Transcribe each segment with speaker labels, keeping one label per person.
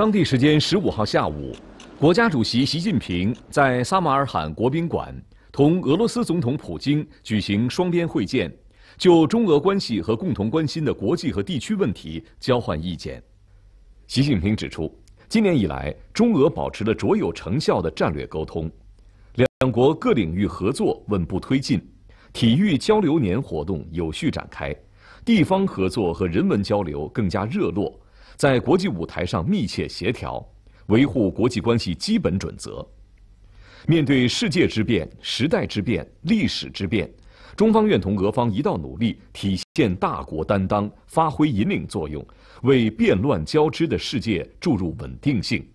Speaker 1: 当地时间十五号下午，国家主席习近平在撒马尔罕国宾馆同俄罗斯总统普京举行双边会见，就中俄关系和共同关心的国际和地区问题交换意见。习近平指出，今年以来，中俄保持了卓有成效的战略沟通，两国各领域合作稳步推进，体育交流年活动有序展开，地方合作和人文交流更加热络。在国际舞台上密切协调，维护国际关系基本准则。面对世界之变、时代之变、历史之变，中方愿同俄方一道努力，体现大国担当，发挥引领作用，为变乱交织的世界注入稳定性。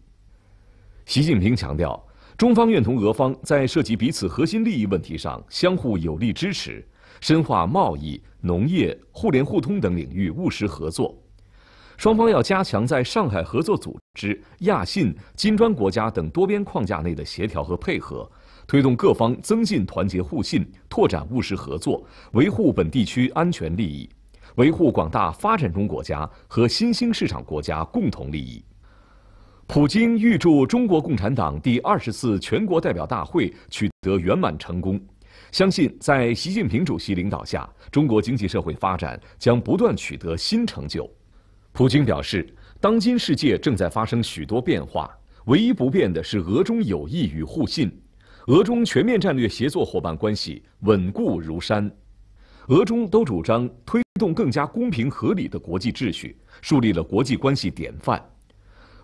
Speaker 1: 习近平强调，中方愿同俄方在涉及彼此核心利益问题上相互有力支持，深化贸易、农业、互联互通等领域务实合作。双方要加强在上海合作组织、亚信、金砖国家等多边框架内的协调和配合，推动各方增进团结互信，拓展务实合作，维护本地区安全利益，维护广大发展中国家和新兴市场国家共同利益。普京预祝中国共产党第二十次全国代表大会取得圆满成功，相信在习近平主席领导下，中国经济社会发展将不断取得新成就。普京表示，当今世界正在发生许多变化，唯一不变的是俄中友谊与互信，俄中全面战略协作伙伴关系稳固如山，俄中都主张推动更加公平合理的国际秩序，树立了国际关系典范。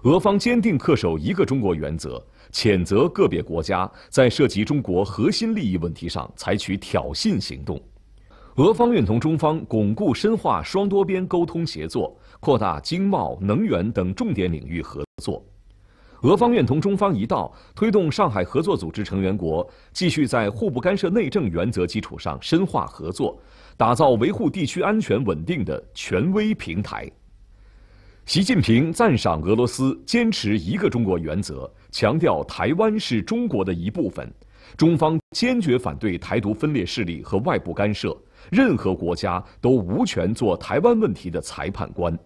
Speaker 1: 俄方坚定恪守一个中国原则，谴责个别国家在涉及中国核心利益问题上采取挑衅行动。俄方愿同中方巩固、深化双多边沟通协作，扩大经贸、能源等重点领域合作。俄方愿同中方一道，推动上海合作组织成员国继续在互不干涉内政原则基础上深化合作，打造维护地区安全稳定的权威平台。习近平赞赏俄罗斯坚持一个中国原则，强调台湾是中国的一部分。中方坚决反对台独分裂势力和外部干涉，任何国家都无权做台湾问题的裁判官。